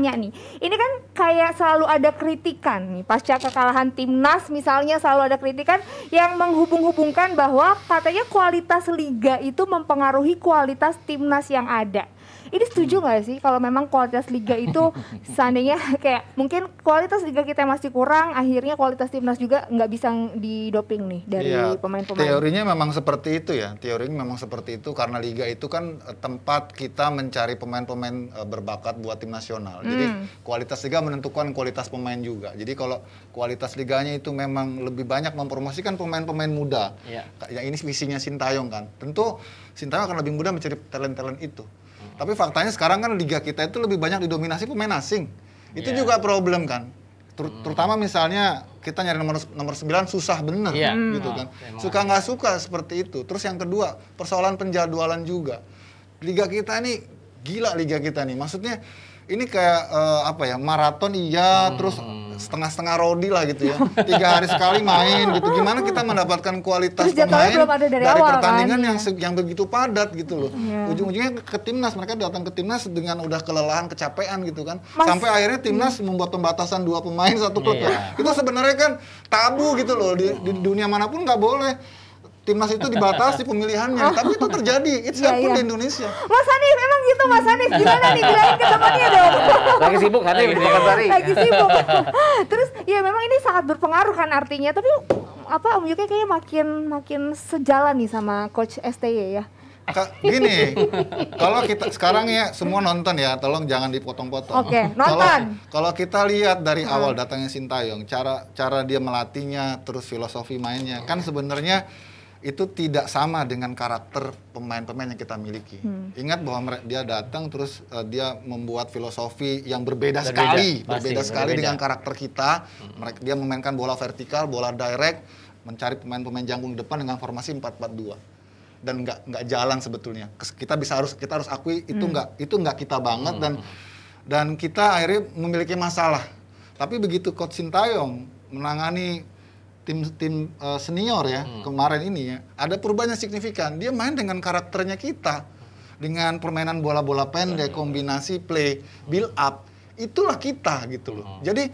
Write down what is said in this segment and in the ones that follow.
tanya nih, ini kan kayak selalu ada kritikan nih pasca kekalahan timnas misalnya selalu ada kritikan yang menghubung-hubungkan bahwa katanya kualitas liga itu mempengaruhi kualitas timnas yang ada. Ini setuju nggak sih kalau memang kualitas liga itu seandainya kayak mungkin kualitas liga kita masih kurang, akhirnya kualitas timnas juga nggak bisa didoping nih dari iya, pemain-pemain. Ya, teorinya memang seperti itu ya. Teorinya memang seperti itu karena liga itu kan eh, tempat kita mencari pemain-pemain eh, berbakat buat tim nasional. Jadi hmm. kualitas liga menentukan kualitas pemain juga. Jadi kalau kualitas liganya itu memang lebih banyak mempromosikan pemain-pemain muda. Ya. Yang ini visinya Sintayong kan. Tentu Sintayong akan lebih mudah mencari talent-talent itu. Tapi faktanya sekarang kan liga kita itu lebih banyak didominasi pemain asing. Itu yeah. juga problem kan. Ter hmm. Terutama misalnya kita nyari nomor nomor 9 susah bener yeah. Hmm. gitu kan. suka nggak suka seperti itu. Terus yang kedua, persoalan penjadwalan juga. Liga kita ini gila liga kita nih. Maksudnya ini kayak uh, apa ya? Maraton iya, hmm. terus setengah-setengah rodi lah gitu ya. Tiga hari sekali main gitu. Gimana kita mendapatkan kualitas Terus pemain dari, dari awal, pertandingan kan? yang yang begitu padat gitu loh. Yeah. Ujung-ujungnya ke timnas mereka datang ke timnas dengan udah kelelahan, kecapean gitu kan. Mas, Sampai akhirnya timnas hmm. membuat pembatasan dua pemain satu klub. Yeah. Itu sebenarnya kan tabu gitu loh di, di dunia manapun nggak boleh timnas itu dibatasi pemilihannya, oh. tapi itu terjadi. It's yeah, iya, iya. yeah. di Indonesia. Mas Hanif, emang gitu Mas Hanif. Gimana nih, bilangin ke temannya dong. Lagi sibuk Hanif Lagi sibuk. Lagi sibuk. Terus ya memang ini sangat berpengaruh kan artinya, tapi apa Om Yuki kayaknya makin makin sejalan nih sama coach STY ya. Ka gini, kalau kita sekarang ya semua nonton ya, tolong jangan dipotong-potong. Oke, okay, nonton. Kalau kita lihat dari hmm. awal datangnya Sintayong, cara cara dia melatihnya, terus filosofi mainnya, kan sebenarnya itu tidak sama dengan karakter pemain-pemain yang kita miliki. Hmm. Ingat bahwa dia datang terus uh, dia membuat filosofi yang berbeda, berbeda sekali, pasti, berbeda sekali berbeda. dengan karakter kita. Hmm. Mereka dia memainkan bola vertikal, bola direct, mencari pemain-pemain jangkung depan dengan formasi 4-4-2 dan nggak nggak jalan sebetulnya. Kita bisa harus kita harus akui itu hmm. nggak hmm. itu nggak kita banget hmm. dan dan kita akhirnya memiliki masalah. Tapi begitu coach Sintayong menangani tim tim uh, senior ya hmm. kemarin ini ya ada perubahan yang signifikan. Dia main dengan karakternya kita dengan permainan bola-bola pendek, iya. kombinasi play, build up. Itulah kita gitu loh. Hmm. Jadi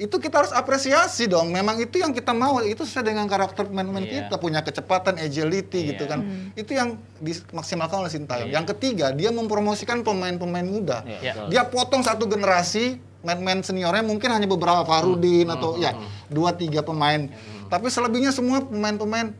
itu kita harus apresiasi dong. Memang itu yang kita mau, itu sesuai dengan karakter pemain-pemain yeah. kita punya kecepatan, agility yeah. gitu kan. hmm. Itu yang dimaksimalkan oleh Sintayong. Yeah. Yang ketiga, dia mempromosikan pemain-pemain muda. Yeah. Iya, iya. Dia potong satu generasi main-main seniornya mungkin hanya beberapa Farudin hmm. atau hmm. ya hmm, hmm. dua tiga pemain. Hmm, hmm. Tapi selebihnya semua pemain-pemain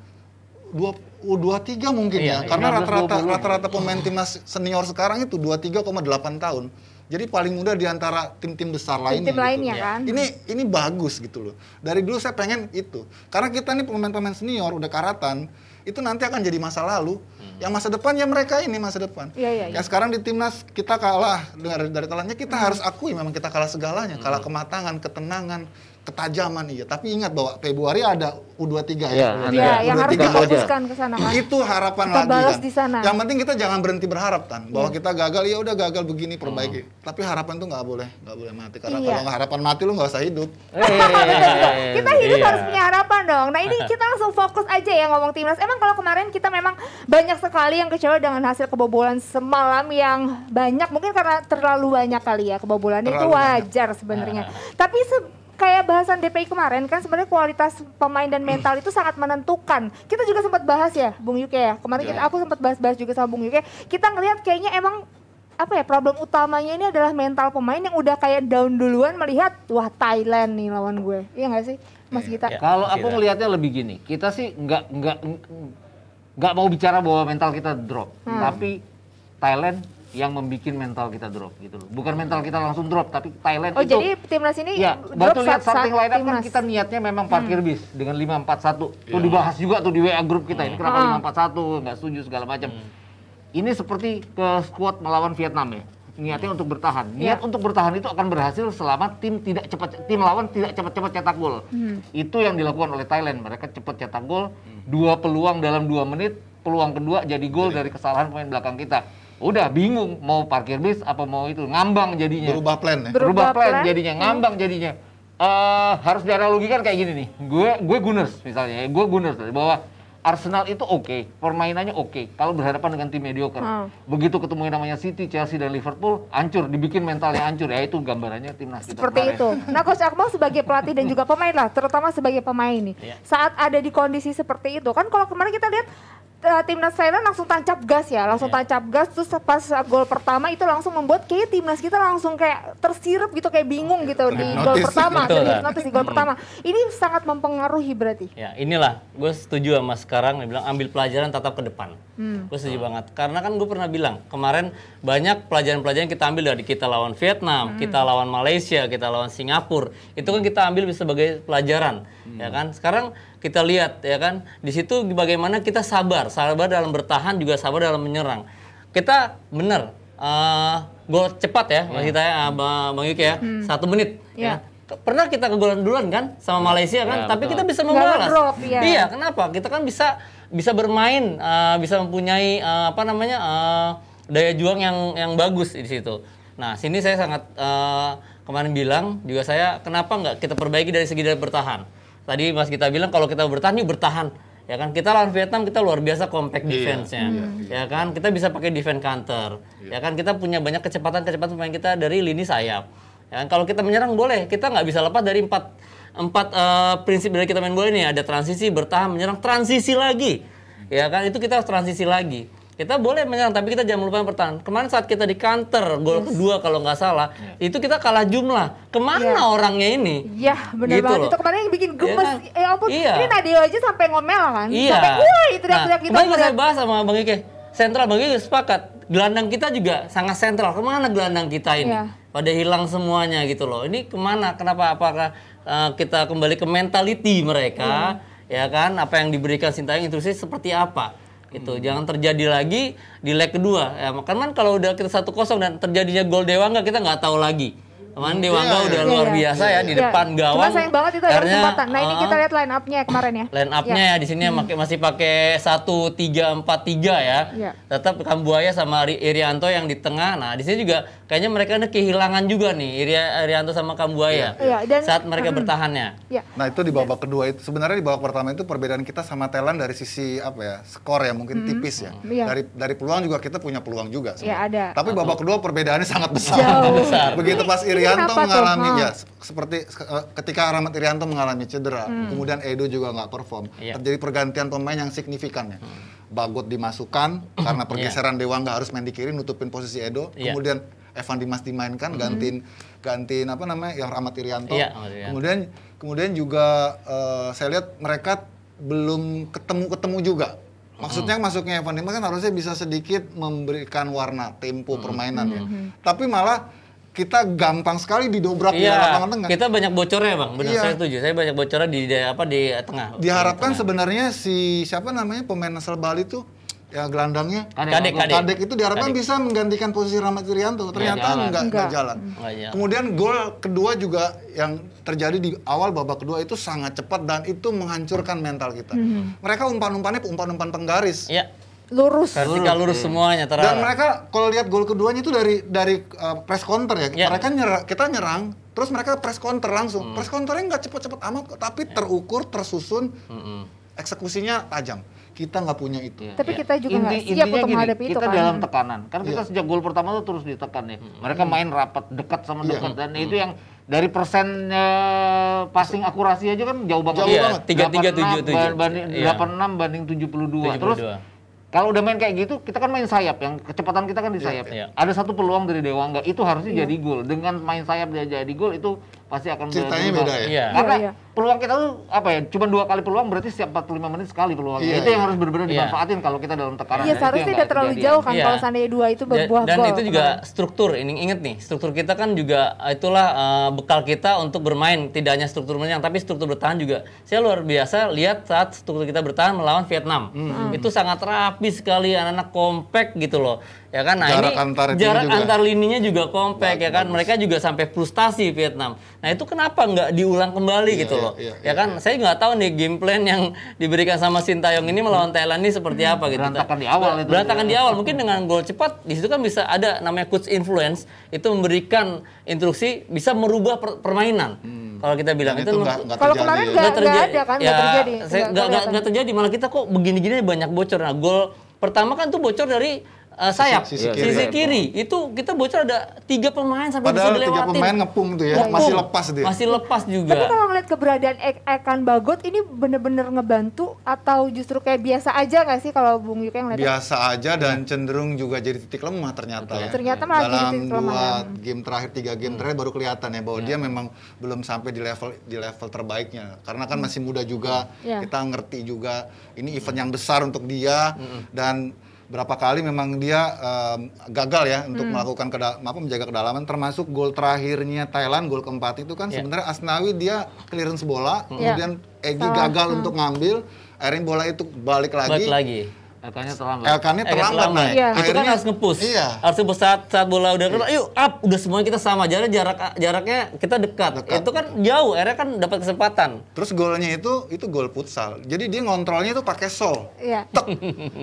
dua u tiga mungkin iya, ya. Karena iya, rata-rata rata-rata pemain timnas senior sekarang itu dua tiga koma delapan tahun. Jadi paling mudah di antara tim-tim besar lainnya. Tim, gitu. -tim lainnya ya. kan. Ini ini bagus gitu loh. Dari dulu saya pengen itu. Karena kita nih pemain-pemain senior udah karatan, itu nanti akan jadi masa lalu. Hmm. Yang masa depan ya mereka ini masa depan. Ya, ya, ya. Yang sekarang di timnas kita kalah dari dari kalahnya kita hmm. harus akui memang kita kalah segalanya, hmm. kalah kematangan, ketenangan, ketajaman iya. Tapi ingat bahwa Februari ada U23 ya. Iya, ya, yang harus difokuskan ke sana. Itu harapan kita lagi kan. Di sana. Yang penting kita jangan berhenti berharap kan bahwa hmm. kita gagal ya udah gagal begini perbaiki. Hmm. Tapi harapan tuh nggak boleh, nggak boleh mati karena iya. kalau harapan mati lu nggak usah hidup. Iya, iya, kita hidup iya. harus punya harapan dong. Nah, ini kita langsung fokus aja ya ngomong timnas. Emang kalau kemarin kita memang banyak sekali yang kecewa dengan hasil kebobolan semalam yang banyak mungkin karena terlalu banyak kali ya kebobolan terlalu itu wajar sebenarnya. Nah. Tapi kayak bahasan DPI kemarin kan sebenarnya kualitas pemain dan mental itu sangat menentukan. Kita juga sempat bahas ya, Bung Yuke ya. Kemarin kita, iya. aku sempat bahas-bahas juga sama Bung Yuke. Kita ngelihat kayaknya emang apa ya problem utamanya ini adalah mental pemain yang udah kayak down duluan melihat wah Thailand nih lawan gue. Iya nggak sih, Mas kita iya. Ya, Kalau aku ngelihatnya lebih gini, kita sih nggak nggak nggak mau bicara bahwa mental kita drop, hmm. tapi Thailand yang membuat mental kita drop gitu loh. Bukan mental kita langsung drop, tapi Thailand oh, itu. Oh jadi timnas ini ya, drop baru lihat something lain kan kita niatnya memang hmm. parkir hmm. bis dengan 541. Yeah. Tuh ya. dibahas juga tuh di WA grup kita hmm. ini kenapa 4 hmm. 541 nggak setuju segala macam. Hmm. Ini seperti ke squad melawan Vietnam ya. Niatnya hmm. untuk bertahan. Ya. Niat yeah. untuk bertahan itu akan berhasil selama tim tidak cepat tim lawan tidak cepat-cepat cetak gol. Hmm. Itu yang dilakukan oleh Thailand. Mereka cepat cetak gol, hmm. dua peluang dalam dua menit, peluang kedua jadi gol dari kesalahan pemain belakang kita udah bingung mau parkir bis apa mau itu ngambang jadinya berubah plan ya berubah, plan, plan jadinya ngambang jadinya uh, harus dianalogikan kayak gini nih gue gue Gunners misalnya ya, gue Gunners bahwa Arsenal itu oke, okay, permainannya oke. Okay, kalau berhadapan dengan tim mediocre, hmm. begitu ketemu yang namanya City, Chelsea dan Liverpool, hancur, dibikin mentalnya hancur. Ya itu gambarannya timnas Seperti kemarin. itu. Nah, Coach Akmal sebagai pelatih dan juga pemain lah, terutama sebagai pemain nih. Yeah. Saat ada di kondisi seperti itu, kan kalau kemarin kita lihat uh, timnas Thailand langsung tancap gas ya, langsung yeah. tancap gas terus pas gol pertama itu langsung membuat kayak timnas kita langsung kayak tersirup gitu kayak bingung gitu di gol pertama, di gol hmm. pertama. Ini sangat mempengaruhi berarti. Ya, inilah gue setuju sama sekarang dia bilang ambil pelajaran tetap ke depan. Hmm. Gue setuju hmm. banget karena kan gue pernah bilang kemarin banyak pelajaran-pelajaran kita ambil dari kita lawan Vietnam, hmm. kita lawan Malaysia, kita lawan Singapura. Itu kan kita ambil sebagai pelajaran. Ya hmm. Ya kan? Sekarang kita lihat ya kan di situ bagaimana kita sabar sabar dalam bertahan juga sabar dalam menyerang kita benar uh, gol cepat ya hmm. kita ya bang, Yuki ya hmm. satu menit ya, ya pernah kita kegolan duluan kan sama Malaysia kan ya, tapi betul. kita bisa membalas drop, ya. iya kenapa kita kan bisa bisa bermain uh, bisa mempunyai uh, apa namanya uh, daya juang yang yang bagus di situ nah sini saya sangat uh, kemarin bilang juga saya kenapa nggak kita perbaiki dari segi dari bertahan tadi Mas kita bilang kalau kita bertahan ini bertahan ya kan kita lawan Vietnam kita luar biasa compact iya. defense-nya iya, iya, ya kan kita bisa pakai defense counter iya. ya kan kita punya banyak kecepatan kecepatan pemain kita dari lini sayap ya kan? kalau kita menyerang boleh kita nggak bisa lepas dari empat empat uh, prinsip dari kita main bola ini ada transisi bertahan menyerang transisi lagi ya kan itu kita harus transisi lagi kita boleh menyerang, tapi kita jangan melupakan pertahanan. Kemarin saat kita di counter gol yes. kedua kalau nggak salah, yeah. itu kita kalah jumlah. Kemana yeah. orangnya ini? Iya, yeah, benar gitu banget. Loh. Itu kemarin yang bikin iya gemes. Yeah, kan? eh ampun, yeah. ini tadi aja sampai ngomel kan? Iya. Yeah. Sampai gue itu nah, teriak kita. Gitu, kemarin saya bahas sama Bang Ike, sentral Bang Ike sepakat. Gelandang kita juga sangat sentral. Kemana gelandang kita ini? Yeah. Pada hilang semuanya gitu loh. Ini kemana? Kenapa? Apakah uh, kita kembali ke mentality mereka? Yeah ya kan apa yang diberikan Sintayong instruksi seperti apa itu Hmm. Jangan terjadi lagi di leg kedua. Ya, kan kalau udah kita satu kosong dan terjadinya gol Dewa nggak kita nggak tahu lagi Cuman di Wangga yeah. udah luar biasa yeah. ya di iya. depan gawang. Cuma sayang banget itu ada kesempatan. Nah, uh, ini kita lihat line up-nya kemarin ya. Line up-nya yeah. ya di sini hmm. masih pakai satu tiga empat tiga ya. Yeah. Tetap Kambuaya sama Irianto yang di tengah. Nah, di sini juga kayaknya mereka ada kehilangan juga nih Iria, Irianto sama Kambuaya. Yeah. Yeah. saat mereka hmm. bertahannya. Yeah. Nah, itu di babak iya. kedua itu sebenarnya di babak pertama itu perbedaan kita sama Thailand dari sisi apa ya? skor ya mungkin mm -hmm. tipis ya. Hmm. Yeah. Dari dari peluang juga kita punya peluang juga. Iya, yeah, ada. Tapi babak iya. kedua perbedaannya sangat besar. Jauh. besar. Begitu pas Iri Irianto mengalami ya seperti eh, ketika Rahmat Irianto mengalami cedera, hmm. kemudian Edo juga nggak perform, yeah. terjadi pergantian pemain yang signifikan ya. Hmm. Bagot dimasukkan karena iya. pergeseran yeah. Dewa nggak harus main di kiri nutupin posisi Edo, yeah. kemudian Evan Dimas dimainkan hmm. gantiin gantiin apa namanya ya Rahmat Irianto. Yeah, iya, kemudian kemudian juga uh, saya lihat mereka belum ketemu-ketemu juga. Hmm. Maksudnya hmm. masuknya Evan Dimas kan harusnya bisa sedikit memberikan warna tempo hmm. permainan ya. Hmm. Tapi malah kita gampang sekali didobrak iya, di lapangan tengah. Kita banyak bocornya bang, benar iya. saya setuju. Saya banyak bocornya di, di apa di tengah. Diharapkan tengah. sebenarnya si siapa namanya pemain asal Bali itu ya gelandangnya kadek, kadek, kadek. itu diharapkan kadek. bisa menggantikan posisi Rahmat Irianto iya, ternyata nggak Enggak, enggak jalan enggak. Oh, iya. kemudian gol kedua juga yang terjadi di awal babak kedua itu sangat cepat dan itu menghancurkan mental kita mm -hmm. mereka umpan-umpannya umpan-umpan penggaris yeah lurus vertikal lurus semuanya terang dan mereka kalau lihat gol keduanya itu dari dari uh, press counter ya yeah. mereka nyerang kita nyerang terus mereka press counter langsung hmm. press counternya nggak cepet-cepet amat tapi yeah. terukur tersusun hmm. eksekusinya tajam kita nggak punya itu. Yeah. Tapi ya. kita juga nggak siap untuk gini, menghadapi kita itu. Kita kan? dalam tekanan. Karena yeah. kita ya. sejak gol pertama tuh terus ditekan ya. Hmm. Mereka main rapat, dekat sama dekat, ya. dekat dan hmm. itu yang dari persennya passing akurasi aja kan jauh banget. Jauh iya, banget. Tiga tiga tujuh tujuh. Delapan iya. enam banding tujuh puluh dua. Terus kalau udah main kayak gitu, kita kan main sayap yang kecepatan kita kan di iya, sayap. Yeah, yeah. Ada satu peluang dari Dewangga itu harusnya yeah. jadi gol. Dengan main sayap dia jadi gol itu pasti akan ceritanya berubah. beda ya. Iya. Karena iya, iya. peluang kita tuh apa ya? Cuma dua kali peluang berarti setiap 45 menit sekali peluang. Iya, itu iya. yang harus benar-benar iya. dimanfaatin kalau kita dalam tekanan. Iya, nah, seharusnya tidak terlalu kejadian. jauh kan iya. kalau seandainya dua itu berbuah dan, dan itu gitu juga kan. struktur. Ini inget nih, struktur kita kan juga eh, itulah uh, bekal kita untuk bermain. Tidak hanya struktur menyerang tapi struktur bertahan juga. Saya luar biasa lihat saat struktur kita bertahan melawan Vietnam. Hmm. hmm. Itu sangat rapi sekali anak-anak kompak gitu loh. Ya kan? Nah, jarak ini antar jarak antar lininya juga kompak ya kan. Bagus. Mereka juga sampai frustasi Vietnam. Nah itu kenapa nggak diulang kembali yeah, gitu iya, loh? Yeah, yeah, ya kan, yeah. saya nggak tahu nih game plan yang diberikan sama Sintayong ini melawan hmm. Thailand ini seperti hmm. apa gitu. Berantakan di awal itu. Berantakan di iya. awal, mungkin dengan gol cepat di situ kan bisa ada namanya coach influence itu memberikan instruksi bisa merubah per permainan. Hmm. Kalau kita bilang Dan itu, itu kalau kemarin nggak terjadi, ada kan nggak ya, terjadi, nggak terjadi malah kita kok begini-gini banyak bocor. Nah gol pertama kan tuh bocor dari uh, sayap sisi, iya, sisi, kiri. sisi kiri itu kita bocor ada tiga pemain sampai Padahal bisa dilewatin. tiga pemain ngepung tuh ya, ngepung. masih lepas dia. Masih lepas juga. Tapi kalau melihat keberadaan e Ekan Bagot ini bener-bener ngebantu atau justru kayak biasa aja gak sih kalau Bung yang ngeliat? Biasa aja dan cenderung juga jadi titik lemah ternyata. Betul. Ya. Ternyata malah Dalam jadi titik lemah. Dalam dua game terakhir, tiga game terakhir baru kelihatan ya bahwa yeah. dia memang belum sampai di level di level terbaiknya. Karena kan hmm. masih muda juga, yeah. kita ngerti juga ini event yang besar untuk dia mm -hmm. dan berapa kali memang dia um, gagal ya untuk hmm. melakukan kedal apa menjaga kedalaman termasuk gol terakhirnya Thailand gol keempat itu kan yeah. sebenarnya Asnawi dia clearance bola hmm. Ya. kemudian Egi Salah. gagal hmm. untuk ngambil akhirnya bola itu balik lagi, balik lagi LK-nya terlambat. LK-nya eh, terlambat, nah. naik. Iya. Akhirnya, itu kan harus ngepus. Iya. Harus ngepush saat, saat bola udah kena, yuk up, udah semuanya kita sama. Jarak jarak jaraknya kita dekat. dekat. Itu kan jauh, akhirnya kan dapat kesempatan. Terus golnya itu itu gol futsal. Jadi dia ngontrolnya itu pakai sol. Iya. Tek,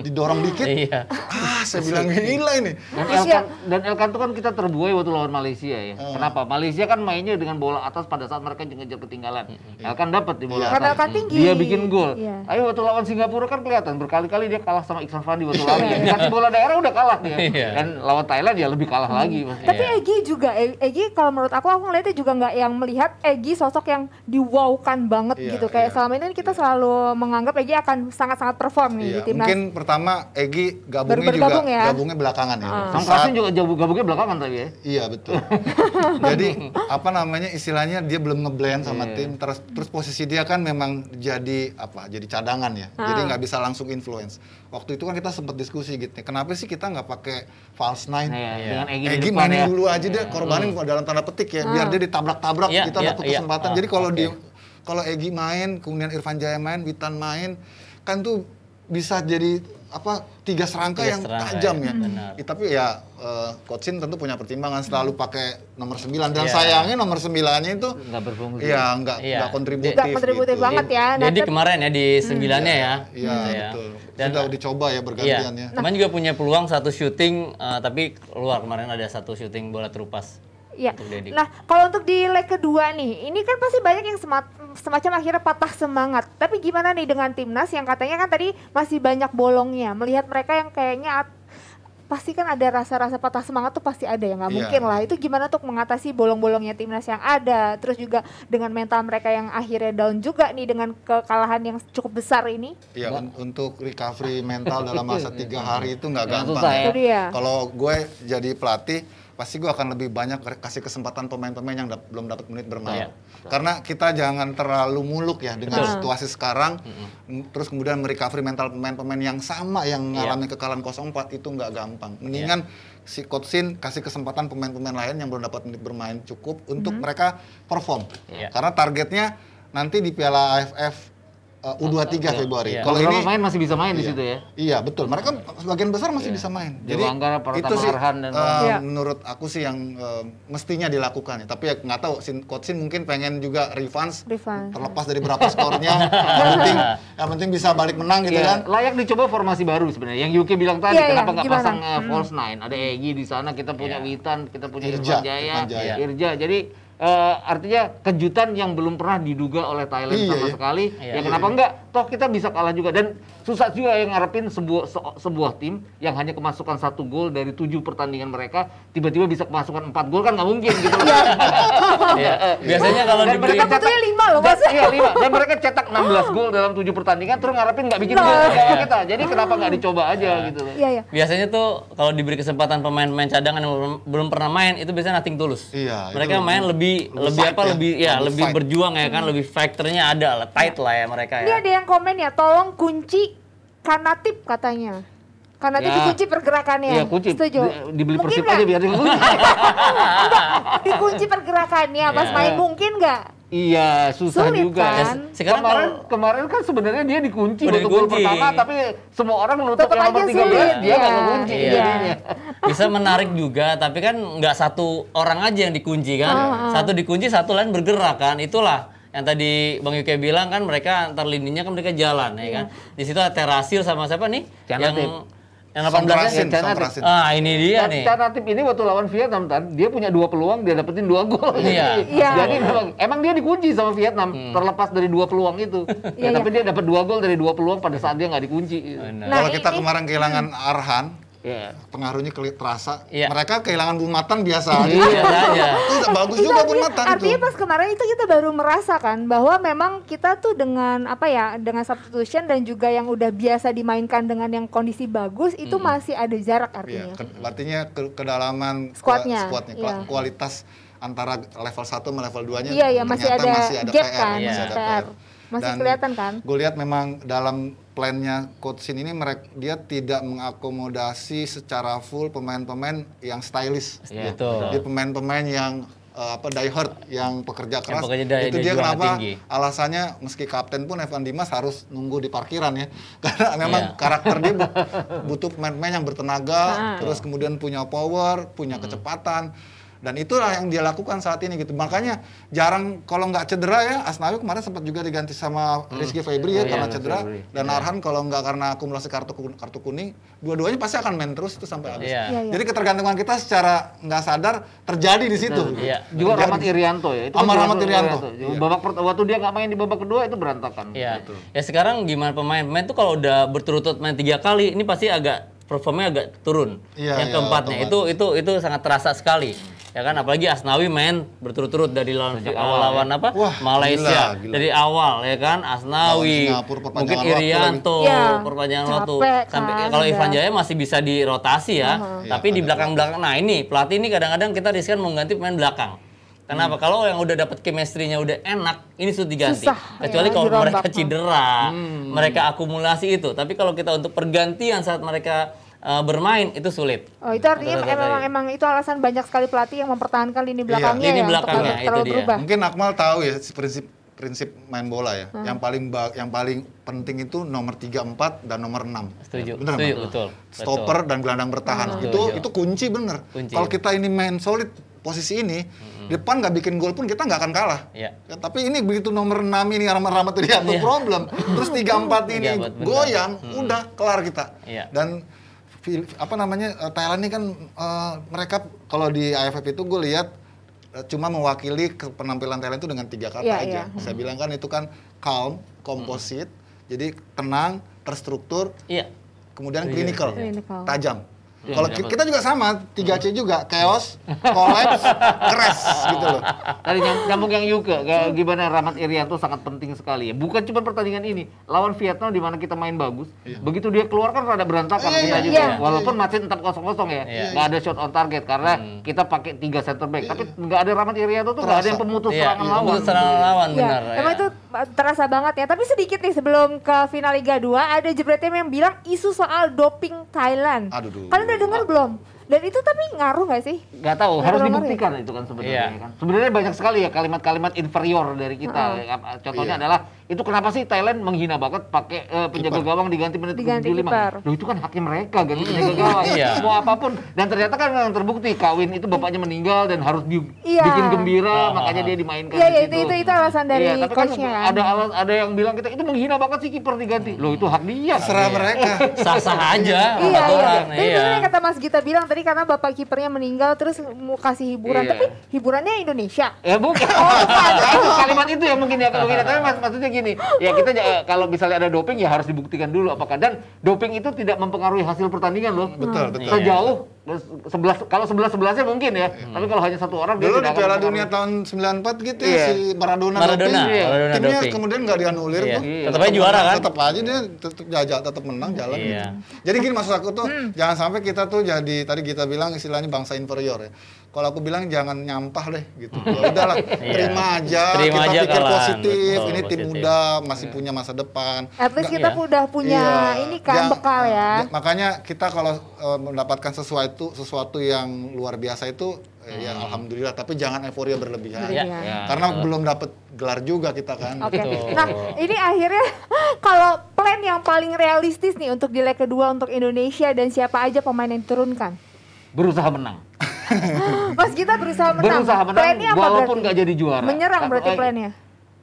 didorong dikit. iya. Ah, saya bilang gila ini. Dan LK, ya. dan LK itu kan kita terbuai waktu lawan Malaysia ya. Hmm. Kenapa? Malaysia kan mainnya dengan bola atas pada saat mereka ngejar ketinggalan. Hmm. LK dapat di bola iya. atas. Karena LK tinggi. Dia bikin gol. Iya. Ayo waktu lawan Singapura kan kelihatan berkali-kali dia kalah sama Iksan Fandi waktu lalu ya. bola daerah udah kalah dia. Iya. Dan lawan Thailand ya lebih kalah hmm. lagi Tapi Egi juga e-, Egi kalau menurut aku aku ngeliatnya juga nggak yang melihat Egi sosok yang diwaukan banget iya, gitu. Kayak iya. selama ini kita selalu menganggap Egi akan sangat-sangat perform nih di timnas. Mungkin pertama Egi gabungnya Ber juga ya. gabungnya belakangan ya. Ah. Sama Saat, juga gabungnya belakangan tapi ya. Iya betul. Jadi apa namanya istilahnya dia belum ngeblend sama tim terus terus posisi dia kan memang jadi apa jadi cadangan ya jadi ah. nggak bisa langsung influence waktu itu kan kita sempat diskusi gitu ya, kenapa sih kita nggak pakai false nine yeah, ya, iya. dengan Egy, Egy ya. dulu aja deh korbanin yeah. dalam tanda petik ya biar ah. dia ditabrak-tabrak yeah, kita gitu, iya, yeah, dapat iya. kesempatan yeah. jadi ah, kalau okay. dia kalau Egi main kemudian Irfan Jaya main Witan main kan tuh bisa jadi apa tiga serangka tiga yang serangka, tajam ya. ya. Eh, tapi ya uh, eh, Coachin tentu punya pertimbangan selalu hmm. pakai nomor 9 dan yeah. sayangnya nomor 9-nya itu enggak berfungsi. Iya, enggak yeah. enggak kontributif. Enggak kontributif gitu. banget ya. Jadi, jadi kemarin ya di 9-nya hmm. ya. Iya, hmm. ya. betul. Dan, Sudah dicoba ya bergantiannya. ya. Nah. Cuman juga punya peluang satu syuting uh, eh, tapi keluar kemarin ada satu syuting bola terupas Iya. Nah, kalau untuk di leg kedua nih, ini kan pasti banyak yang semacam akhirnya patah semangat. Tapi gimana nih dengan timnas yang katanya kan tadi masih banyak bolongnya? Melihat mereka yang kayaknya pasti kan ada rasa-rasa patah semangat tuh pasti ada ya nggak yeah. mungkin lah itu gimana untuk mengatasi bolong-bolongnya timnas yang ada terus juga dengan mental mereka yang akhirnya down juga nih dengan kekalahan yang cukup besar ini iya un untuk recovery mental dalam masa tiga hari itu nggak gampang ya. ya. kalau gue jadi pelatih pasti gue akan lebih banyak kasih kesempatan pemain-pemain yang dap belum dapat menit bermain. Yeah. Karena kita jangan terlalu muluk ya dengan Betul. situasi sekarang, mm-hmm. terus kemudian merecovery mental pemain-pemain yang sama yang mengalami iya. yeah. kekalahan 0-4 itu nggak gampang. Iya. Mendingan yeah. si Kotsin kasih kesempatan pemain-pemain lain yang belum dapat menit bermain cukup untuk mm-hmm. mereka perform. Yeah. Karena targetnya nanti di Piala AFF Eh, U23 ya, Februari. Iya. Kalau ini main masih bisa main iya. di situ ya. Iya, betul. Mereka kan sebagian besar masih iya. bisa main. Jadi Anggara, itu sih dan uh, iya. menurut aku sih yang uh, mestinya dilakukan Tapi ya nggak tahu Sin coach Sin mungkin pengen juga refunds Refund. terlepas dari berapa skornya. yang penting yang penting bisa balik menang gitu iya. kan. Layak dicoba formasi baru sebenarnya. Yang UK bilang tadi iya, iya. kenapa nggak iya. pasang uh, false nine? Ada Egi di sana, kita punya iya. Witan, kita punya Irja, Irja Jaya, Irja. Jadi uh, artinya kejutan yang belum pernah diduga oleh Thailand iya, sama iya. sekali. Iya, ya iya, kenapa iya. enggak? Toh kita bisa kalah juga dan susah juga yang ngarepin sebuah se sebuah tim yang hanya kemasukan satu gol dari tujuh pertandingan mereka tiba-tiba bisa kemasukan empat gol kan nggak mungkin gitu. Iya. loh iya. eh, eh. biasanya kalau dan mereka cetak lima loh mas. Iya lima dan mereka cetak 16 ah. gol dalam tujuh pertandingan terus ngarepin nggak bikin nah. gol iya. kita. Jadi kenapa nggak dicoba aja gitu? Iya, iya. Biasanya tuh kalau diberi kesempatan pemain-pemain cadangan yang belum, pernah main itu biasanya nating tulus. Iya. Mereka main lebih lebih lebih, lebih apa ya? lebih ya lebih, lebih berjuang ya kan, hmm. lebih faktornya ada lah, tight lah ya mereka ya. Ini ada yang komen ya, tolong kunci karena tip katanya. Karena ya. kunci pergerakannya. Iya, kunci. Setuju. Di, dibeli mungkin aja biar dikunci. dikunci pergerakannya pas iya. ya. main mungkin nggak? Iya, susah Sulit, juga. Kan? Sekarang kemarin kalau, kemarin kan sebenarnya dia dikunci udah untuk dikunci. pertama tapi semua orang nutup tapi yang nomor 13 dia nggak iya. mengunci. iya. jadinya. Bisa menarik juga, tapi kan nggak satu orang aja yang dikunci kan. Uh-huh. Satu dikunci, satu lain bergerak kan. Itulah yang tadi Bang Yuke bilang kan mereka antar lininya kan mereka jalan ya kan. Iya. Di situ Terasil sama siapa nih? Canatip. Yang yang 18 ya, Tanatif. Ah, ini dia Dan, nih. Tanatif ini waktu lawan Vietnam, Tan, dia punya dua peluang, dia dapetin dua gol. Iya. iya. Jadi emang dia dikunci sama Vietnam, hmm. terlepas dari dua peluang itu. ya, tapi iya. dia dapet dua gol dari dua peluang pada saat dia nggak dikunci. Nah, Kalau kita kemarin kehilangan hmm. Arhan, yeah. pengaruhnya terasa. Yeah. Mereka kehilangan bulmatan biasa aja. Iya, iya, iya. Itu bagus juga bun itu. Artinya pas kemarin itu kita baru merasakan bahwa memang kita tuh dengan apa ya, dengan substitution dan juga yang udah biasa dimainkan dengan yang kondisi bagus itu hmm. masih ada jarak iya, artinya. Yeah. Ke, artinya kedalaman squadnya, squadnya yeah. kualitas antara level 1 sama level 2-nya yeah, yeah, masih ada, masih ada gap PR, kan, masih yeah. ada PR. Masih kelihatan kan? Gue lihat memang dalam plannya coach ini mereka dia tidak mengakomodasi secara full pemain-pemain yang stylish. Yeah, gitu. Dia pemain-pemain yang uh, apa die yang pekerja keras yang pekerja itu dia kenapa alasannya meski kapten pun Evan Dimas harus nunggu di parkiran ya karena memang yeah. karakter dia butuh pemain-pemain yang bertenaga nah. terus kemudian punya power punya hmm. kecepatan dan itulah yang dia lakukan saat ini gitu. Makanya jarang kalau nggak cedera ya Asnawi kemarin sempat juga diganti sama hmm. Rizky Febri ya oh, iya, karena iya, cedera Febri. dan Arhan kalau nggak karena akumulasi kartu kartu kuning, dua-duanya pasti akan main terus itu sampai habis. Yeah. Iya, iya. Jadi ketergantungan kita secara nggak sadar terjadi di situ. Hmm, yeah. Juga Rahmat Irianto ya. Itu kan Amar Rahmat Irianto. Yeah. Babak pertama waktu dia nggak main di babak kedua itu berantakan. Yeah. Gitu. Ya sekarang gimana pemain? Pemain tuh kalau udah berturut-turut main tiga kali ini pasti agak performnya agak turun. Iya, yang keempatnya itu itu itu sangat terasa sekali ya kan apalagi Asnawi main berturut-turut dari lawan awal, lawan ya. apa Wah, Malaysia gila, gila. dari awal ya kan Asnawi mungkin Irianto iya. perpanjangan waktu kan, sampai ya, kalau Irfan Jaya masih bisa dirotasi ya uh -huh. Iya, tapi ya, di belakang-belakang nah ini pelatih ini kadang-kadang kita riskan mengganti pemain belakang Kenapa? Hmm. Kalau yang udah dapat chemistry udah enak, ini sudah diganti. Susah, Kecuali ya, kalau mereka cedera, hmm. mereka akumulasi itu. Tapi kalau kita untuk pergantian saat mereka uh, bermain itu sulit. Oh itu artinya Betul -betul emang, emang itu alasan banyak sekali pelatih yang mempertahankan lini iya, belakangnya. Iya. Lini ya, belakangnya itu terlalu dia. Berubah. Mungkin Akmal tahu ya prinsip prinsip main bola ya. Hmm. Yang paling yang paling penting itu nomor 3, 4 dan nomor 6. Setuju. Ya, bener Setuju, kan? betul. Stopper betul. dan gelandang bertahan. Hmm. Itu itu kunci bener. Kunci. Kalau kita ini main solid posisi ini, hmm. depan nggak bikin gol pun kita nggak akan kalah. Ya. Ya, tapi ini begitu nomor 6 ini nomor ramat itu dia iya. problem. Terus 3 4 iya, ini 3, 4, goyang, hmm. udah kelar kita. Ya. Dan apa namanya eh, Thailand ini kan uh, mereka kalau di AFF itu gue lihat eh, cuma mewakili penampilan Thailand itu dengan tiga kata yeah, aja. Yeah. Saya hmm. bilang kan itu kan calm, composite, mm. jadi tenang, terstruktur, yeah. kemudian iya, clinical, yeah. yeah. tajam. Ya, Kalau kita, kita juga sama, 3C juga, chaos, collapse, crash gitu loh. Tadi nyambung yang juga. gimana Rahmat Irianto sangat penting sekali ya. Bukan cuma pertandingan ini, lawan Vietnam di mana kita main bagus, iya. begitu dia keluar kan rada berantakan iya, kita iya, juga. Ya. Walaupun iya. masih tetap kosong-kosong ya, iya. nggak ada shot on target karena hmm. kita pakai tiga center back, tapi nggak ada Rahmat Irianto tuh nggak ada yang pemutus iya, serangan iya, lawan. Pemutus serangan lawan, iya. benar. Emang itu eh, terasa banget ya. Tapi sedikit nih sebelum ke final Liga 2 ada jepretnya yang bilang isu soal doping Thailand. Aduh. Kalian udah hmm. dengar belum? Dan itu tapi ngaruh nggak sih? Nggak tahu, gak harus dibuktikan ya? itu kan sebenarnya yeah. kan. Sebenarnya banyak sekali ya kalimat-kalimat inferior dari kita. Uh -huh. Contohnya yeah. adalah itu kenapa sih Thailand menghina banget pakai uh, penjaga gawang diganti menit diganti 75? Loh itu kan haknya mereka ganti iya. penjaga gawang. Iya. Mau apapun dan ternyata kan yang terbukti kawin itu bapaknya meninggal dan harus di, iya. bikin gembira ah. makanya dia dimainkan. Iya, di iya, itu, itu itu alasan dari iya, kan coachnya. Kan ada alas, ada yang bilang kita itu menghina banget sih kiper diganti. Loh itu hak dia. Serah iya. mereka. Sah-sah aja. iya, orang. iya. Tapi iya. yang kata Mas Gita bilang tadi karena bapak kipernya meninggal terus mau kasih hiburan iya. tapi hiburannya Indonesia. Ya bukan. Oh, kalimat itu ya mungkin ya kalau kita tapi maksudnya gini, ya kita eh, kalau misalnya ada doping ya harus dibuktikan dulu apakah dan doping itu tidak mempengaruhi hasil pertandingan loh. Hmm. Betul, betul. Sejauh eh, sebelas kalau sebelas sebelasnya mungkin ya hmm. tapi kalau hanya satu orang dulu di Piala Dunia tahun 94 gitu yeah. ya iya. si Maradona, Maradona doping yeah. timnya doping. kemudian nggak dianulir yeah. tuh yeah. tetap aja juara kan tetap aja dia tetap jajak tetap menang jalan yeah. gitu jadi gini maksud aku tuh hmm. jangan sampai kita tuh jadi tadi kita bilang istilahnya bangsa inferior ya kalau aku bilang jangan nyampah deh gitu. Ya udahlah, iya. terima aja. Terima kita aja pikir kalan. positif, Betul, ini tim muda masih iya. punya masa depan. At least kita yeah. udah punya yeah. ini kan yang, bekal ya. ya makanya kita kalau uh, mendapatkan sesuatu sesuatu yang luar biasa itu eh, ya hmm. ya alhamdulillah tapi jangan euforia berlebihan ya, ya. karena iya. belum dapat gelar juga kita kan okay. nah ini akhirnya kalau plan yang paling realistis nih untuk di leg kedua untuk Indonesia dan siapa aja pemain yang diturunkan berusaha menang Mas kita berusaha menang. Berusaha menang, plannya apa walaupun nggak jadi juara. Menyerang berarti plannya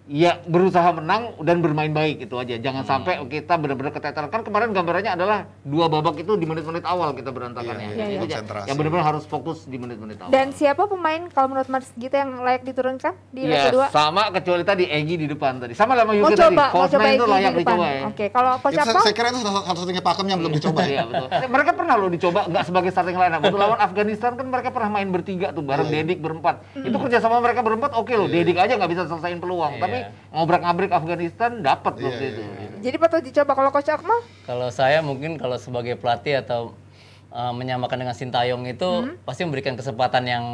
ya berusaha menang dan bermain baik itu aja. Jangan hmm. sampai kita benar-benar keteteran. Kan kemarin gambarannya adalah dua babak itu di menit-menit awal kita berantakannya. yeah, yeah. yeah. Yang benar-benar harus fokus di menit-menit awal. Dan siapa pemain kalau menurut Mas Gita yang layak diturunkan di iya, leg kedua? sama kecuali tadi Egi di depan tadi. Sama lah sama Yuki tadi. Coba, coba itu layak di dicoba ya. Oke, okay. kalau Coach ya, Saya kira itu satu-satunya pakem yang belum iya, dicoba. Ya iya, betul. Eh, mereka pernah loh dicoba nggak sebagai starting lineup. Waktu lawan Afghanistan kan mereka pernah main bertiga tuh bareng Dedik berempat. Itu kerjasama mereka berempat oke loh. Dedik aja nggak bisa selesaiin peluang. Tapi tapi iya. ngobrak-ngabrik Afghanistan dapat yeah, yeah, itu. Yeah. Jadi patut dicoba kalau Coach Akmal? Kalau saya mungkin kalau sebagai pelatih atau uh, menyamakan dengan Sintayong itu hmm. pasti memberikan kesempatan yang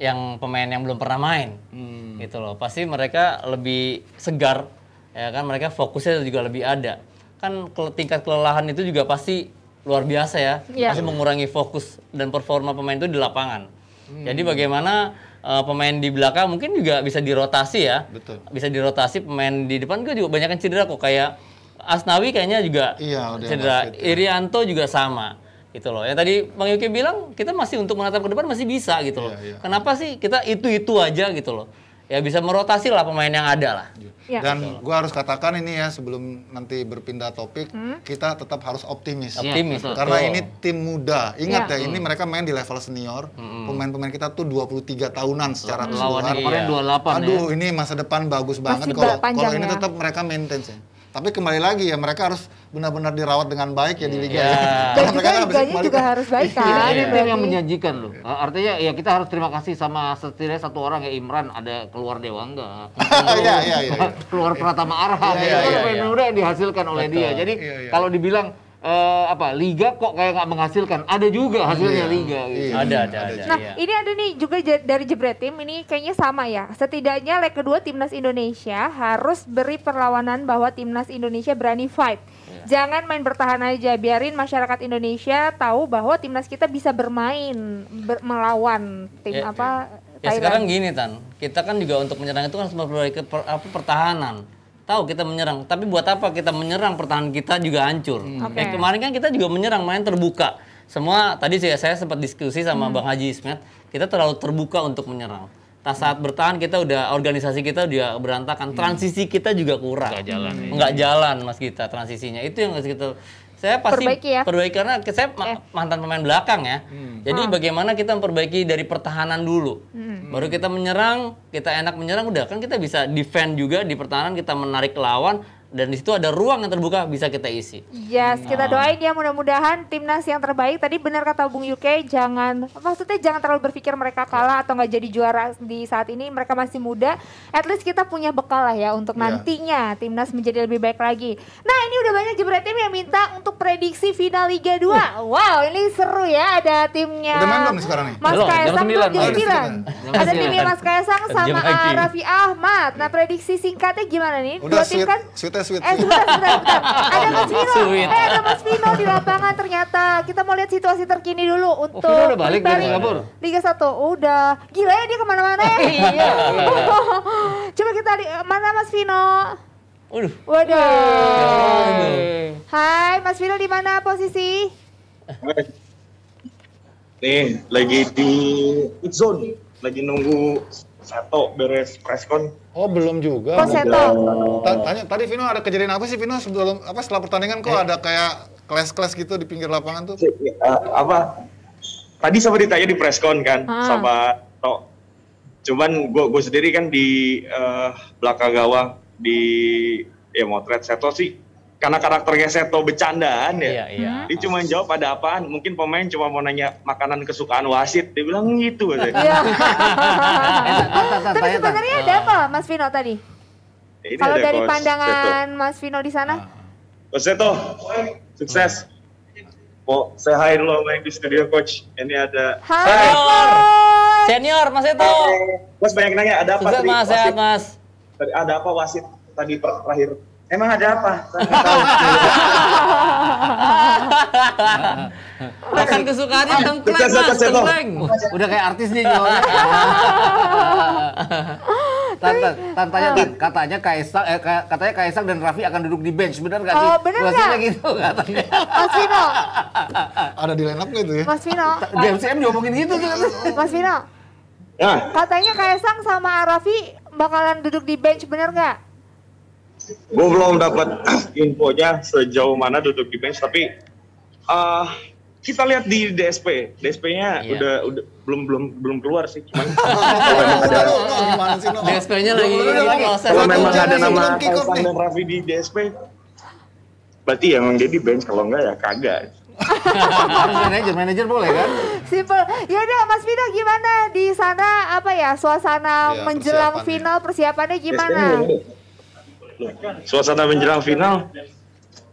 yang pemain yang belum pernah main. Hmm. Gitu loh. Pasti mereka lebih segar ya kan mereka fokusnya juga lebih ada. Kan tingkat kelelahan itu juga pasti luar biasa ya. Yeah. Pasti mengurangi fokus dan performa pemain itu di lapangan. Hmm. Jadi bagaimana uh, pemain di belakang mungkin juga bisa dirotasi ya. Betul. Bisa dirotasi pemain di depan gue juga banyak yang cedera kok kayak Asnawi kayaknya juga iya, cedera. ya. Irianto juga sama gitu loh. Yang tadi Bang Yuki bilang kita masih untuk menatap ke depan masih bisa gitu iya, loh. iya. Kenapa sih kita itu-itu aja gitu loh ya bisa merotasi lah pemain yang ada lah. Ya. Dan gue harus katakan ini ya sebelum nanti berpindah topik, hmm? kita tetap harus optimis. Iya, optimis. Ya, Karena ini tim muda. Ingat ya, ya hmm. ini mereka main di level senior. Hmm. Pemain-pemain hmm. kita tuh 23 tahunan secara keseluruhan. Lawan puluh 28 ya. Aduh, ya. ini masa depan bagus banget kalau ini ya. tetap mereka maintain ya. Tapi kembali lagi ya mereka harus benar-benar dirawat dengan baik ya di liga. Yeah. Ya. Dan juga liganya kan juga harus baik iya, kan. Ini, ini tim yang menjanjikan loh. Eh, artinya ya kita harus terima kasih sama setidaknya satu orang ya Imran ada keluar Dewa enggak. Iya, iya iya iya. Keluar Pratama Arhan. Yeah, yeah, ya, ya, yang dihasilkan oleh Betul. dia. Jadi yeah, yeah. kalau dibilang uh, apa liga kok kayak nggak menghasilkan ada juga hasilnya iya, liga gitu. iya, ada, ada ada nah iya. ini ada nih juga dari tim ini kayaknya sama ya setidaknya leg kedua timnas Indonesia harus beri perlawanan bahwa timnas Indonesia berani fight iya. Jangan main bertahan aja, biarin masyarakat Indonesia tahu bahwa timnas kita bisa bermain ber melawan tim ya, apa ya. Ya sekarang gini Tan, kita kan juga untuk menyerang itu kan harus berpikir per, apa pertahanan tahu kita menyerang, tapi buat apa kita menyerang pertahanan kita juga hancur. Hmm. Okay. Ya, kemarin kan kita juga menyerang main terbuka. Semua tadi saya, saya sempat diskusi sama hmm. Bang Haji Ismet, kita terlalu terbuka untuk menyerang. Nah, saat bertahan kita udah organisasi kita udah berantakan, hmm. transisi kita juga kurang. Enggak jalan. Enggak hmm. ya. jalan Mas kita transisinya. Itu yang kita saya pasti perbaiki, ya? perbaiki karena saya eh. mantan pemain belakang ya. Hmm. Jadi hmm. bagaimana kita memperbaiki dari pertahanan dulu. Hmm. Baru kita menyerang, kita enak menyerang udah kan kita bisa defend juga di pertahanan kita menarik lawan dan di situ ada ruang yang terbuka bisa kita isi. Yes, kita nah. doain ya mudah-mudahan timnas yang terbaik. Tadi benar kata Bung UK, jangan maksudnya jangan terlalu berpikir mereka kalah atau nggak jadi juara di saat ini. Mereka masih muda. At least kita punya bekal lah ya untuk yeah. nantinya timnas menjadi lebih baik lagi. Nah ini udah banyak tim yang minta untuk prediksi final Liga 2. Uh. Iya. Wow, ini seru ya ada timnya. Udah nih sekarang nih. Mas Kaisang tuh Ada timnya Mas Kaisang sama Raffi Ahmad. Nah prediksi singkatnya gimana nih? Udah, Dua tim kan? Sweet teh sweet. Eh sebentar, sebentar, sebentar. Ada Mas Vino. Eh ada Mas Vino di lapangan ternyata. Kita mau lihat situasi terkini dulu oh, untuk oh, udah balik dari Liga 1 udah. Gila ya dia kemana-mana ya. iya. iya. Coba kita lihat mana Mas Vino? Waduh. Iya, waduh. Hai Mas Vino di mana posisi? Nih lagi di zone, lagi nunggu satu beres preskon. Oh belum juga. Kok Tanya tadi Vino ada kejadian apa sih Vino sebelum apa setelah pertandingan kok eh. ada kayak kelas-kelas gitu di pinggir lapangan tuh? Uh, apa? Tadi sama ditanya di preskon kan ah. sama Tok. Cuman gue gue sendiri kan di uh, belakang gawang di ya motret Seto sih karena karakternya Seto bercandaan ya. Iya, iya. Hmm. Dia cuma jawab pada apaan. Mungkin pemain cuma mau nanya makanan kesukaan wasit. Dia bilang gitu. Iya. Eh, eh, tapi sebenarnya ada apa Mas Vino tadi? Ya, Kalau dari pandangan Mas Vino di sana? Ah. Coach Seto, sukses. Mau saya hai dulu sama yang di studio Coach. Ini ada... Hai! Senior, Mas Seto. Mas banyak nanya, ada apa? Sukses Mas, sehat Mas. Ada apa wasit tadi terakhir? Emang ada apa? Makan kesukaannya ah, tengkleng mas, tengkleng. Udah kayak artis nih jawabnya. Tante, tantanya tan, katanya Kaisang eh, katanya Kaisang dan Raffi akan duduk di bench, benar nggak sih? Oh, benar nggak? gitu katanya. Mas Vino. Ada di line up nggak itu ya? Mas Vino. Di MCM diomongin gitu tuh. Mas Vino. Ya. Katanya Kaisang sama Raffi bakalan duduk di bench, benar nggak? gue belum dapat infonya sejauh mana duduk di bench tapi uh, kita lihat di DSP DSP-nya iya. udah udah belum belum belum keluar sih cuman ada DSP-nya lagi kalau memang ada nama Alexander Raffi di DSP berarti yang emang jadi bench kalau enggak ya kagak manajer manajer boleh kan simple ya udah Mas Vino gimana di sana apa ya suasana ya, menjelang persiapannya. final persiapannya gimana DSP suasana menjelang final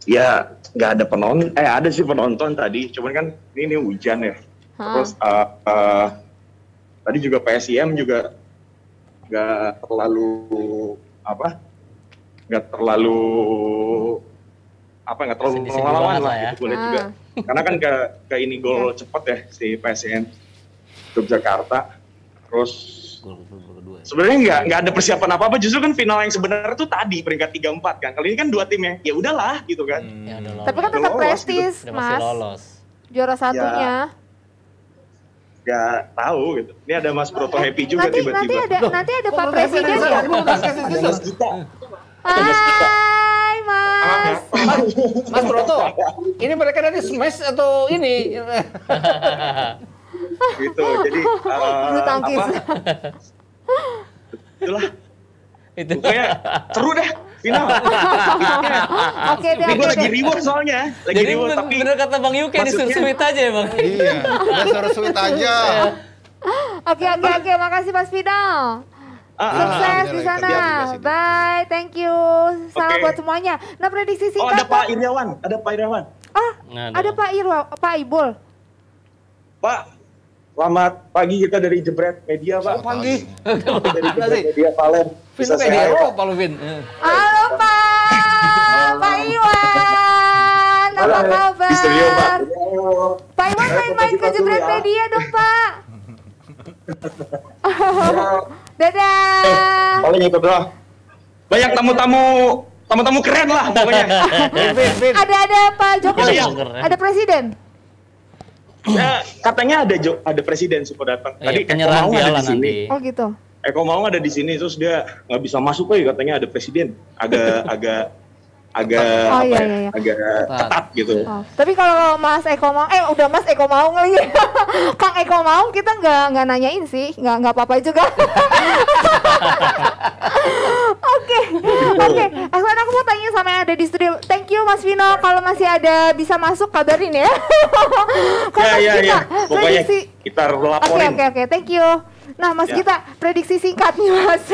ya nggak ada penonton eh ada sih penonton tadi cuman kan ini, ini hujan ya ha? terus uh, uh, tadi juga PSIM juga nggak terlalu apa nggak terlalu apa nggak terlalu melawan lah ya. Gitu, boleh ah. juga karena kan ke ke ini gol iya. cepet ya si PSIM Yogyakarta terus kedua. Ya. Sebenarnya nggak nggak ada persiapan apa apa justru kan final yang sebenarnya tuh tadi peringkat tiga empat kan. Kali ini kan dua tim ya. Ya udahlah gitu kan. Hmm. Ya, udah Tapi kan tetap prestis, gitu. Mas. lolos. Juara satunya. Ya Gak tahu gitu. Ini ada Mas Proto Happy juga nanti, tiba-tiba. Nanti ada nanti ada Pak Presiden ya. Ada Mas Gita. Hai Mas. Mas Proto, ini mereka dari smash atau ini? gitu jadi uh, tangkis. apa itulah itu pokoknya seru deh final oke deh gue lagi reward soalnya eh. lagi jadi reward, bener, tapi bener kata bang Yuke disuruh sweet aja ya bang iya disuruh sweet aja oke oke oke makasih mas Final ah, ah, Sukses ah, di sana. Bye, thank you. Salam okay. buat semuanya. Nah, prediksi oh, singkat. Oh, ada Pak Irwan ada Pak Irwan Ah, nah, ada, ada Pak Irwan, Pak Ibul. Pak Selamat pagi kita dari Jebret Media, Pak. Selamat pagi. dari Jebret Media Valen. Vin Media Halo, oh, lu, Vin. Halo, Pak. Pak Iwan. Apa kabar? studio, Pak. Pak Iwan main-main ke Jebret ya. Media dong, Pak. Dadah. paling eh, itu doang. Banyak tamu-tamu tamu-tamu keren lah pokoknya. Ada ada Pak Jokowi. Iya. Ada presiden. Ya, katanya ada jo, ada presiden suka datang. Iya, Tadi Eko mau ada di sini. Oh gitu. Eko mau ada di sini terus dia nggak bisa masuk lagi eh, katanya ada presiden. Agak agak agak oh, apa iya, ya, iya, iya. agak ketat, ketat gitu. Oh. Tapi kalau Mas Eko mau, eh udah Mas Eko mau ngeli, Kang Eko mau kita nggak nggak nanyain sih, nggak nggak apa-apa juga. Oke, gitu. oke. Aku sama yang ada di studio. Thank you Mas Vino. Kalau masih ada bisa masuk kabarin ya. Iya ya, ya. ya. Pokoknya prediksi... kita laporin. Oke okay, oke okay, oke. Okay. Thank you. Nah Mas ya. prediksi singkat nih Mas.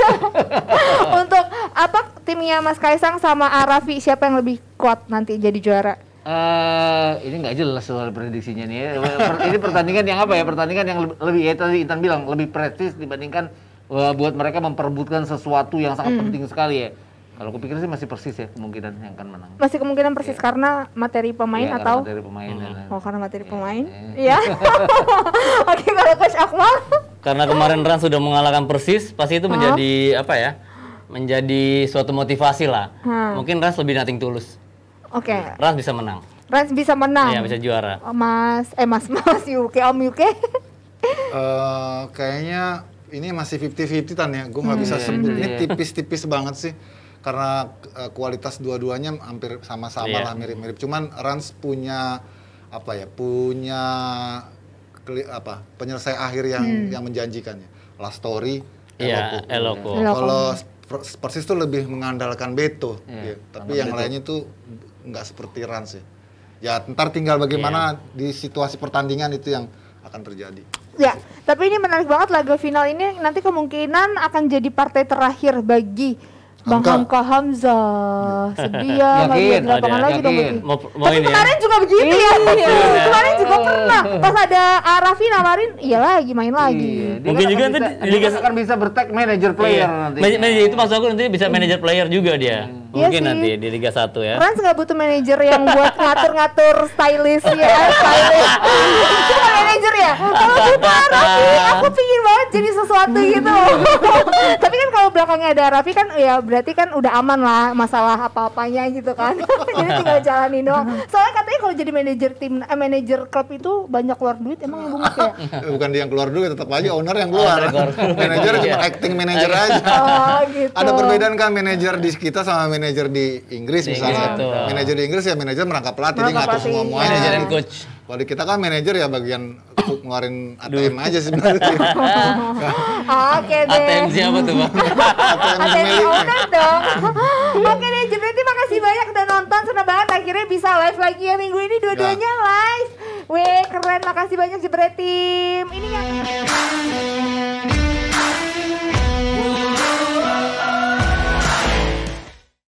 Untuk apa timnya Mas Kaisang sama Arafi siapa yang lebih kuat nanti jadi juara? Uh, ini nggak jelas soal prediksinya nih. Ya. ini pertandingan yang apa ya? Pertandingan yang lebih, lebih ya tadi Intan bilang lebih prestis dibandingkan uh, buat mereka memperebutkan sesuatu yang sangat hmm. penting sekali ya. Kalau aku pikir sih masih persis ya kemungkinan yang akan menang. Masih kemungkinan persis yeah. karena materi pemain yeah, iya, atau materi pemain. Hmm. Ya kan. Oh, karena materi yeah. pemain. Iya. Yeah. Yeah. Oke, okay, kalau Coach Akmal. Karena kemarin Rans sudah mengalahkan Persis, pasti itu menjadi huh? apa ya? Menjadi suatu motivasi lah. Hmm. Mungkin Rans lebih nating tulus. Oke. Okay. Rans bisa menang. Rans bisa menang. Iya, bisa juara. Oh, Mas eh Mas Mas UK Om UK. uh, eh, kayaknya ini masih fifty fifty tan ya. Gue nggak hmm. bisa iya, sebut. Iya, ini tipis-tipis banget sih karena uh, kualitas dua-duanya hampir sama-sama yeah. lah mirip-mirip. Cuman Rans punya apa ya? Punya kli, apa? Penyelesaian akhir yang hmm. yang menjanjikannya. Last Story, Eloko. Yeah, Eloko. Kalau Persis itu lebih mengandalkan Beto, yeah, ya. Iya, tapi yang Beto. lainnya tuh nggak seperti Rans ya. Ya, ntar tinggal bagaimana yeah. di situasi pertandingan itu yang akan terjadi. Ya, tapi ini menarik banget laga final ini nanti kemungkinan akan jadi partai terakhir bagi Bang Hamka Hamzah, sedih ya, yakin, lapangan lagi dong begini. Tapi ya? kemarin juga begitu ya. Iya. kemarin juga pernah. Pas ada Arafi nawarin, iya lagi main lagi. Iya, Mungkin kan juga nanti Dia kan akan bisa bertek manager player iya. nanti. Manager itu maksud aku nanti bisa manager player juga dia. Hmm. Mungkin nanti di Liga 1 ya. Rans nggak butuh manajer yang buat ngatur-ngatur stylist ya, stylist. Itu manajer ya. Kalau butuh arafin aku pingin banget jadi sesuatu hmm. gitu tapi kan kalau belakangnya ada Raffi kan ya berarti kan udah aman lah masalah apa-apanya gitu kan jadi tinggal jalanin doang hmm. soalnya katanya kalau jadi manajer tim eh, manajer klub itu banyak keluar duit emang ibu ya bukan dia yang keluar duit tetap aja hmm. owner yang keluar manajer cuma iya. acting manajer iya. aja oh, gitu. ada perbedaan kan manajer di kita sama manajer di Inggris misalnya manajer di Inggris ya manajer merangkap pelatih dia ngatur semua muanya manajer coach kalau di kita kan manajer ya bagian ngeluarin ATM aja sebenarnya. Oke deh. ATM siapa tuh bang? ATM dong. Oke deh, jadi terima kasih banyak udah nonton seneng banget akhirnya bisa live lagi ya minggu ini dua-duanya ya. live. Wih keren, makasih banyak Jebret Ini yang